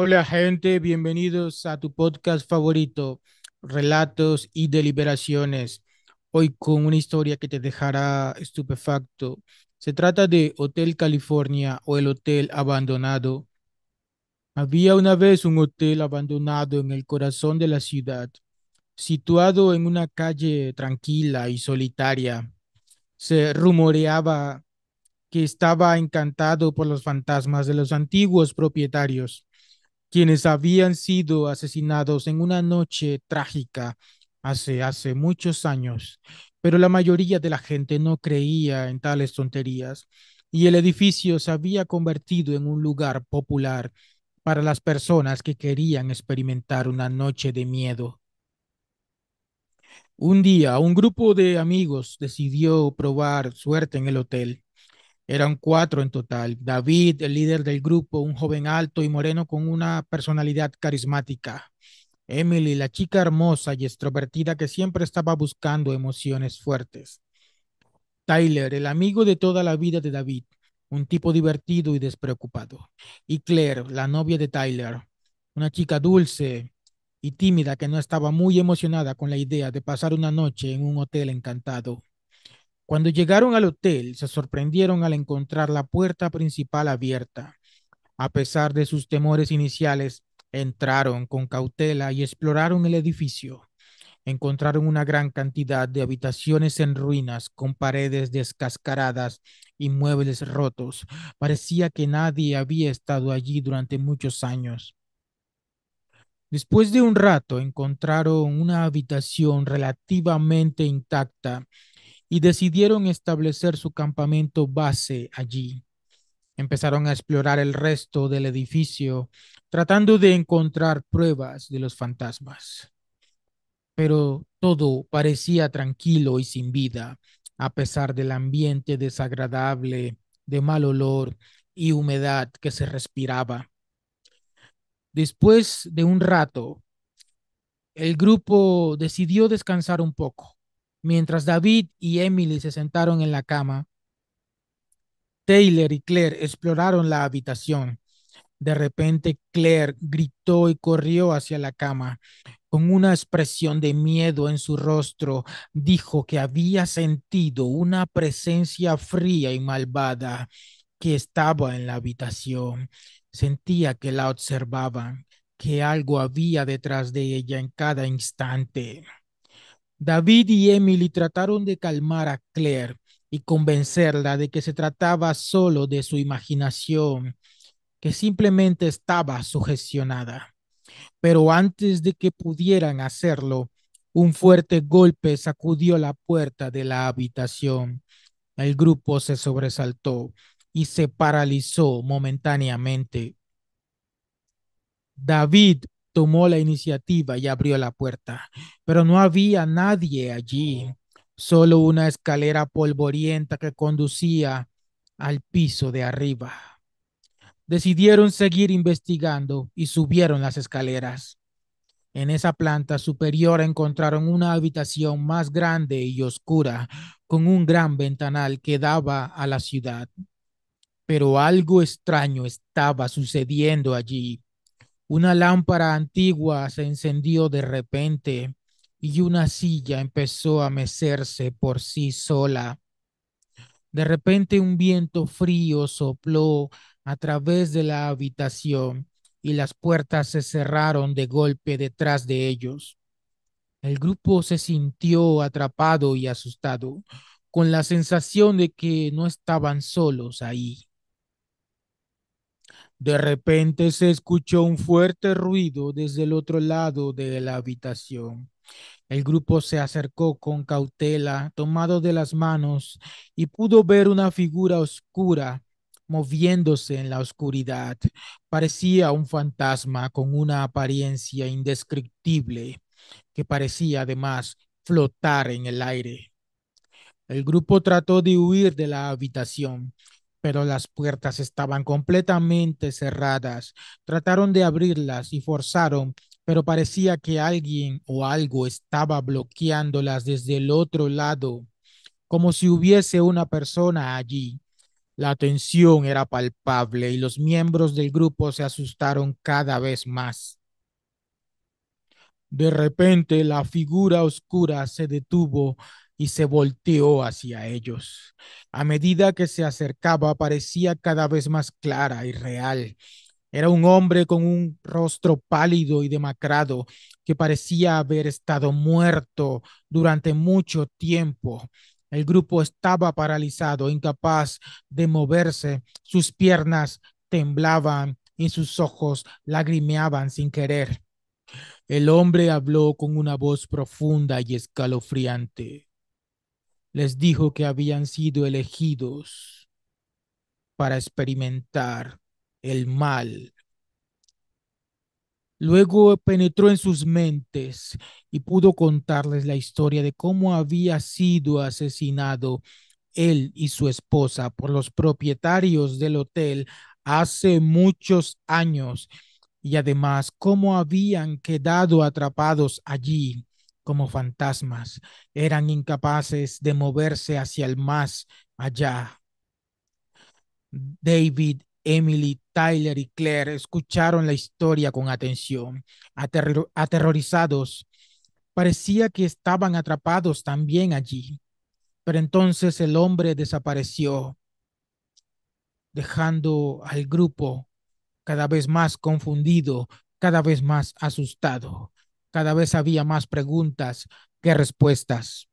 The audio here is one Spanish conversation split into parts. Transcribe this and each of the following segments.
Hola gente, bienvenidos a tu podcast favorito, Relatos y Deliberaciones. Hoy con una historia que te dejará estupefacto. Se trata de Hotel California o el Hotel Abandonado. Había una vez un hotel abandonado en el corazón de la ciudad, situado en una calle tranquila y solitaria. Se rumoreaba que estaba encantado por los fantasmas de los antiguos propietarios quienes habían sido asesinados en una noche trágica hace, hace muchos años, pero la mayoría de la gente no creía en tales tonterías y el edificio se había convertido en un lugar popular para las personas que querían experimentar una noche de miedo. Un día, un grupo de amigos decidió probar suerte en el hotel. Eran cuatro en total. David, el líder del grupo, un joven alto y moreno con una personalidad carismática. Emily, la chica hermosa y extrovertida que siempre estaba buscando emociones fuertes. Tyler, el amigo de toda la vida de David, un tipo divertido y despreocupado. Y Claire, la novia de Tyler, una chica dulce y tímida que no estaba muy emocionada con la idea de pasar una noche en un hotel encantado. Cuando llegaron al hotel, se sorprendieron al encontrar la puerta principal abierta. A pesar de sus temores iniciales, entraron con cautela y exploraron el edificio. Encontraron una gran cantidad de habitaciones en ruinas, con paredes descascaradas y muebles rotos. Parecía que nadie había estado allí durante muchos años. Después de un rato encontraron una habitación relativamente intacta y decidieron establecer su campamento base allí. Empezaron a explorar el resto del edificio, tratando de encontrar pruebas de los fantasmas. Pero todo parecía tranquilo y sin vida, a pesar del ambiente desagradable, de mal olor y humedad que se respiraba. Después de un rato, el grupo decidió descansar un poco Mientras David y Emily se sentaron en la cama, Taylor y Claire exploraron la habitación. De repente, Claire gritó y corrió hacia la cama. Con una expresión de miedo en su rostro, dijo que había sentido una presencia fría y malvada que estaba en la habitación. Sentía que la observaban, que algo había detrás de ella en cada instante. David y Emily trataron de calmar a Claire y convencerla de que se trataba solo de su imaginación, que simplemente estaba sugestionada. Pero antes de que pudieran hacerlo, un fuerte golpe sacudió la puerta de la habitación. El grupo se sobresaltó y se paralizó momentáneamente. David tomó la iniciativa y abrió la puerta, pero no había nadie allí, solo una escalera polvorienta que conducía al piso de arriba. Decidieron seguir investigando y subieron las escaleras. En esa planta superior encontraron una habitación más grande y oscura, con un gran ventanal que daba a la ciudad. Pero algo extraño estaba sucediendo allí. Una lámpara antigua se encendió de repente y una silla empezó a mecerse por sí sola. De repente un viento frío sopló a través de la habitación y las puertas se cerraron de golpe detrás de ellos. El grupo se sintió atrapado y asustado, con la sensación de que no estaban solos ahí. De repente se escuchó un fuerte ruido desde el otro lado de la habitación. El grupo se acercó con cautela, tomado de las manos, y pudo ver una figura oscura moviéndose en la oscuridad. Parecía un fantasma con una apariencia indescriptible, que parecía además flotar en el aire. El grupo trató de huir de la habitación, pero las puertas estaban completamente cerradas. Trataron de abrirlas y forzaron, pero parecía que alguien o algo estaba bloqueándolas desde el otro lado, como si hubiese una persona allí. La tensión era palpable y los miembros del grupo se asustaron cada vez más. De repente la figura oscura se detuvo y se volteó hacia ellos. A medida que se acercaba parecía cada vez más clara y real. Era un hombre con un rostro pálido y demacrado que parecía haber estado muerto durante mucho tiempo. El grupo estaba paralizado, incapaz de moverse. Sus piernas temblaban y sus ojos lagrimeaban sin querer. El hombre habló con una voz profunda y escalofriante les dijo que habían sido elegidos para experimentar el mal. Luego penetró en sus mentes y pudo contarles la historia de cómo había sido asesinado él y su esposa por los propietarios del hotel hace muchos años y además cómo habían quedado atrapados allí como fantasmas, eran incapaces de moverse hacia el más allá. David, Emily, Tyler y Claire escucharon la historia con atención, aterrorizados. Parecía que estaban atrapados también allí. Pero entonces el hombre desapareció, dejando al grupo cada vez más confundido, cada vez más asustado. Cada vez había más preguntas que respuestas.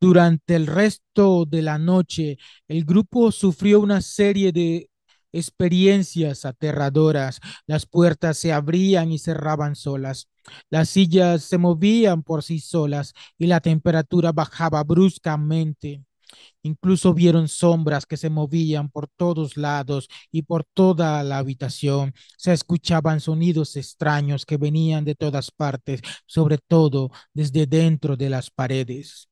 Durante el resto de la noche, el grupo sufrió una serie de experiencias aterradoras. Las puertas se abrían y cerraban solas. Las sillas se movían por sí solas y la temperatura bajaba bruscamente. Incluso vieron sombras que se movían por todos lados y por toda la habitación. Se escuchaban sonidos extraños que venían de todas partes, sobre todo desde dentro de las paredes.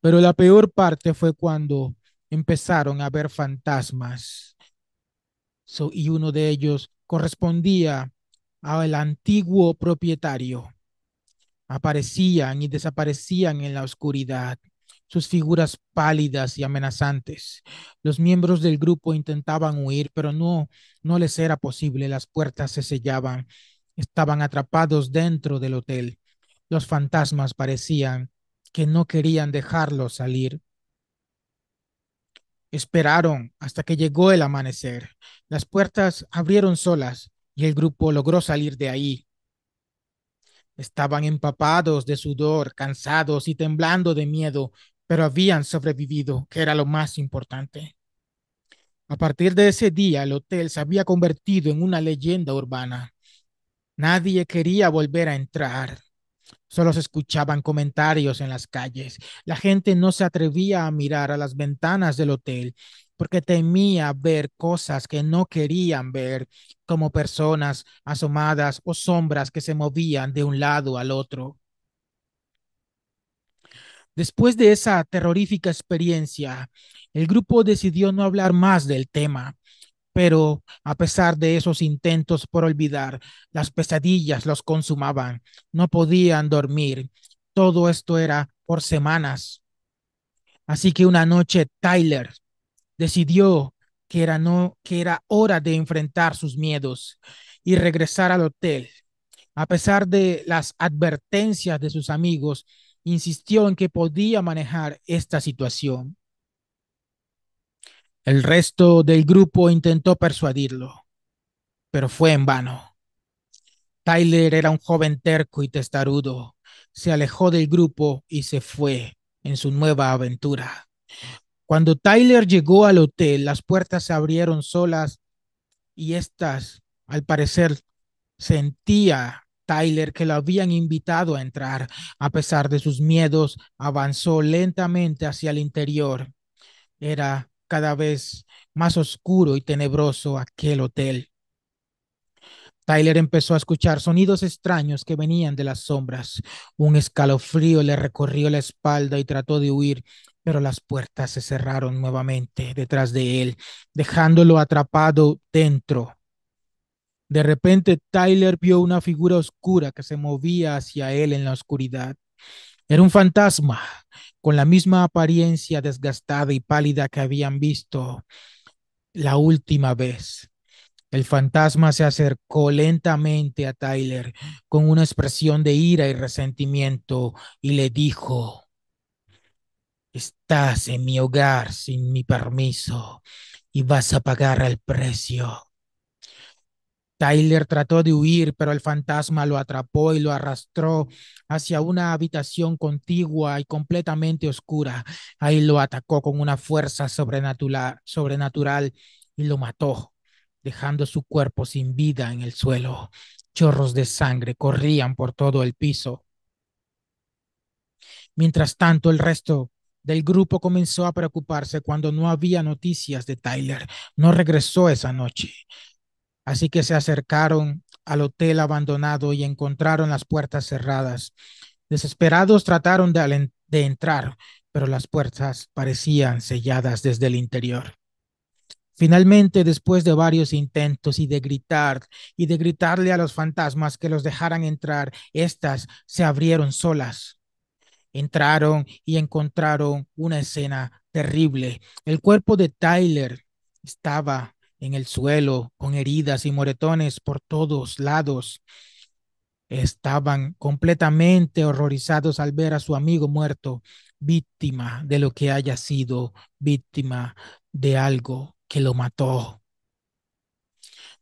Pero la peor parte fue cuando empezaron a ver fantasmas. y uno de ellos correspondía al antiguo propietario. Aparecían y desaparecían en la oscuridad sus figuras pálidas y amenazantes. Los miembros del grupo intentaban huir, pero no, no les era posible. Las puertas se sellaban. Estaban atrapados dentro del hotel. Los fantasmas parecían que no querían dejarlos salir. Esperaron hasta que llegó el amanecer. Las puertas abrieron solas y el grupo logró salir de ahí. Estaban empapados de sudor, cansados y temblando de miedo, pero habían sobrevivido, que era lo más importante. A partir de ese día, el hotel se había convertido en una leyenda urbana. Nadie quería volver a entrar. Solo se escuchaban comentarios en las calles. La gente no se atrevía a mirar a las ventanas del hotel porque temía ver cosas que no querían ver, como personas asomadas o sombras que se movían de un lado al otro. Después de esa terrorífica experiencia, el grupo decidió no hablar más del tema, pero a pesar de esos intentos por olvidar, las pesadillas los consumaban, no podían dormir. Todo esto era por semanas. Así que una noche Tyler decidió que era, hora de enfrentar sus miedos y regresar al hotel. A pesar de las advertencias de sus amigos, insistió en que podía manejar esta situación. El resto del grupo intentó persuadirlo, pero fue en vano. Tyler era un joven terco y testarudo. Se alejó del grupo y se fue en su nueva aventura. Cuando Tyler llegó al hotel, las puertas se abrieron solas y éstas, al parecer, sentía Tyler, que lo habían invitado a entrar. A pesar de sus miedos, avanzó lentamente hacia el interior. Era cada vez más oscuro y tenebroso aquel hotel. Tyler empezó a escuchar sonidos extraños que venían de las sombras. Un escalofrío le recorrió la espalda y trató de huir, pero las puertas se cerraron nuevamente detrás de él, dejándolo atrapado dentro. De repente Tyler vio una figura oscura que se movía hacia él en la oscuridad. Era un fantasma, con la misma apariencia desgastada y pálida que habían visto la última vez. El fantasma se acercó lentamente a Tyler con una expresión de ira y resentimiento y le dijo, Estás en mi hogar sin mi permiso y vas a pagar el precio. Tyler trató de huir, pero el fantasma lo atrapó y lo arrastró hacia una habitación contigua y completamente oscura. Ahí lo atacó con una fuerza sobrenatural, sobrenatural y lo mató, dejando su cuerpo sin vida en el suelo. Chorros de sangre corrían por todo el piso. Mientras tanto, el resto del grupo comenzó a preocuparse cuando no había noticias de Tyler. No regresó esa noche. Así que se acercaron al hotel abandonado y encontraron las puertas cerradas. Desesperados trataron de, entrar, pero las puertas parecían selladas desde el interior. Finalmente, después de varios intentos y de gritar y de gritarle a los fantasmas que los dejaran entrar, éstas se abrieron solas. Entraron y encontraron una escena terrible. El cuerpo de Tyler estaba en el suelo, con heridas y moretones por todos lados. Estaban completamente horrorizados al ver a su amigo muerto, víctima de lo que haya sido, víctima de algo que lo mató.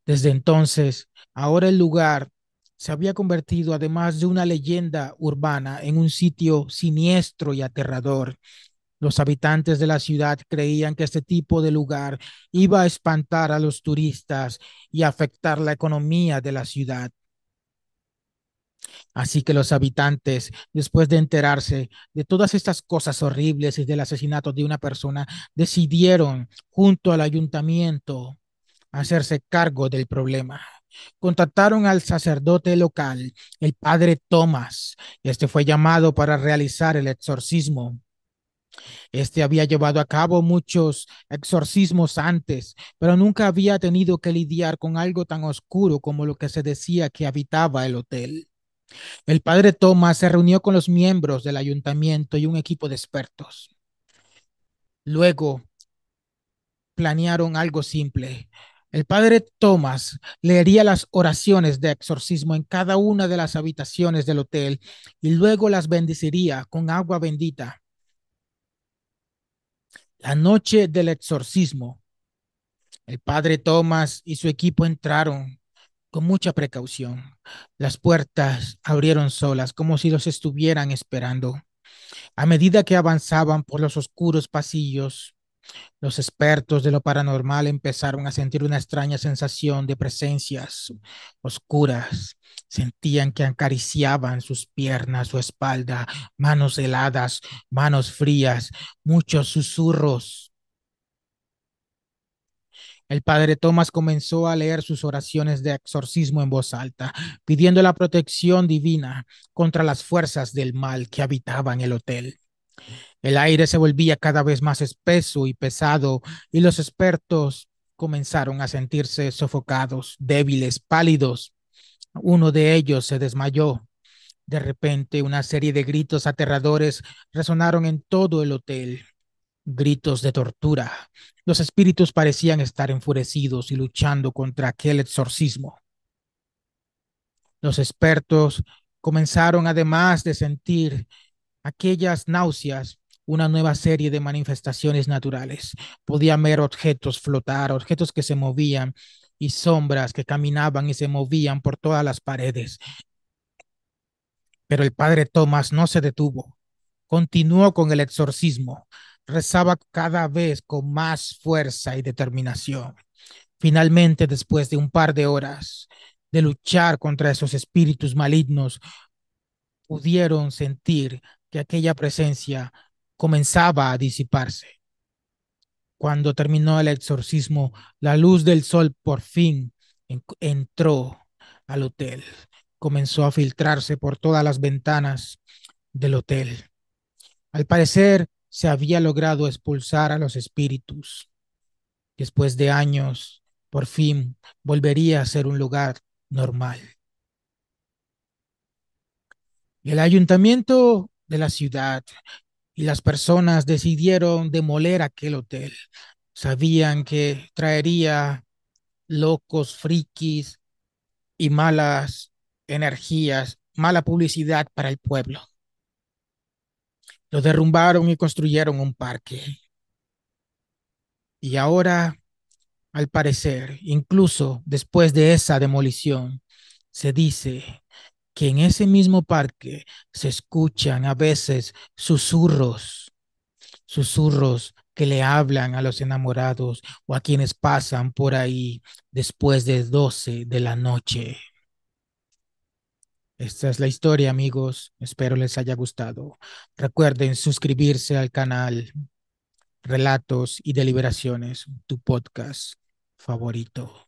Desde entonces, ahora el lugar se había convertido, además de una leyenda urbana, en un sitio siniestro y aterrador, los habitantes de la ciudad creían que este tipo de lugar iba a espantar a los turistas y afectar la economía de la ciudad. Así que los habitantes, después de enterarse de todas estas cosas horribles y del asesinato de una persona, decidieron, junto al ayuntamiento, hacerse cargo del problema. Contactaron al sacerdote local, el padre Tomás. Este fue llamado para realizar el exorcismo. Este había llevado a cabo muchos exorcismos antes, pero nunca había tenido que lidiar con algo tan oscuro como lo que se decía que habitaba el hotel. El padre Thomas se reunió con los miembros del ayuntamiento y un equipo de expertos. Luego planearon algo simple. El padre Thomas leería las oraciones de exorcismo en cada una de las habitaciones del hotel y luego las bendeciría con agua bendita. La noche del exorcismo, el padre Thomas y su equipo entraron con mucha precaución. Las puertas abrieron solas, como si los estuvieran esperando. A medida que avanzaban por los oscuros pasillos, los expertos de lo paranormal empezaron a sentir una extraña sensación de presencias oscuras. Sentían que acariciaban sus piernas, su espalda, manos heladas, manos frías, muchos susurros. El padre Tomás comenzó a leer sus oraciones de exorcismo en voz alta, pidiendo la protección divina contra las fuerzas del mal que habitaban el hotel. El aire se volvía cada vez más espeso y pesado, y los expertos comenzaron a sentirse sofocados, débiles, pálidos. Uno de ellos se desmayó. De repente, una serie de gritos aterradores resonaron en todo el hotel. Gritos de tortura. Los espíritus parecían estar enfurecidos y luchando contra aquel exorcismo. Los expertos comenzaron además de sentir aquellas náuseas, una nueva serie de manifestaciones naturales. Podía ver objetos flotar, objetos que se movían y sombras que caminaban y se movían por todas las paredes. Pero el padre Tomás no se detuvo. Continuó con el exorcismo. Rezaba cada vez con más fuerza y determinación. Finalmente, después de un par de horas de luchar contra esos espíritus malignos, pudieron sentir que aquella presencia comenzaba a disiparse. Cuando terminó el exorcismo, la luz del sol por fin entró al hotel, comenzó a filtrarse por todas las ventanas del hotel. Al parecer, se había logrado expulsar a los espíritus. Después de años, por fin volvería a ser un lugar normal. El ayuntamiento de la ciudad y las personas decidieron demoler aquel hotel. Sabían que traería locos, frikis y malas energías, mala publicidad para el pueblo. Lo derrumbaron y construyeron un parque. Y ahora, al parecer, incluso después de esa demolición, se dice que en ese mismo parque se escuchan a veces susurros, susurros que le hablan a los enamorados o a quienes pasan por ahí después de 12 de la noche. Esta es la historia, amigos. Espero les haya gustado. Recuerden suscribirse al canal Relatos y Deliberaciones, tu podcast favorito.